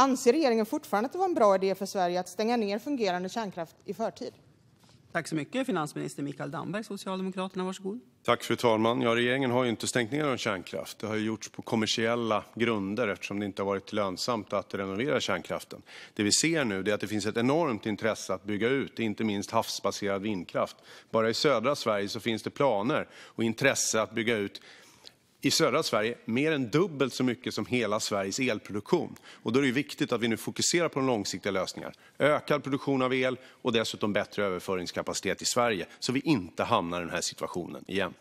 Anser regeringen fortfarande att det var en bra idé för Sverige att stänga ner fungerande kärnkraft i förtid? Tack så mycket. Finansminister Mikael Damberg, Socialdemokraterna. Varsågod. Tack, fru talman. Ja, regeringen har ju inte stängt ner någon kärnkraft. Det har ju gjorts på kommersiella grunder eftersom det inte har varit lönsamt att renovera kärnkraften. Det vi ser nu är att det finns ett enormt intresse att bygga ut, inte minst havsbaserad vindkraft. Bara i södra Sverige så finns det planer och intresse att bygga ut i södra Sverige mer än dubbelt så mycket som hela Sveriges elproduktion. Och då är det viktigt att vi nu fokuserar på de långsiktiga lösningar, Ökad produktion av el och dessutom bättre överföringskapacitet i Sverige så vi inte hamnar i den här situationen igen.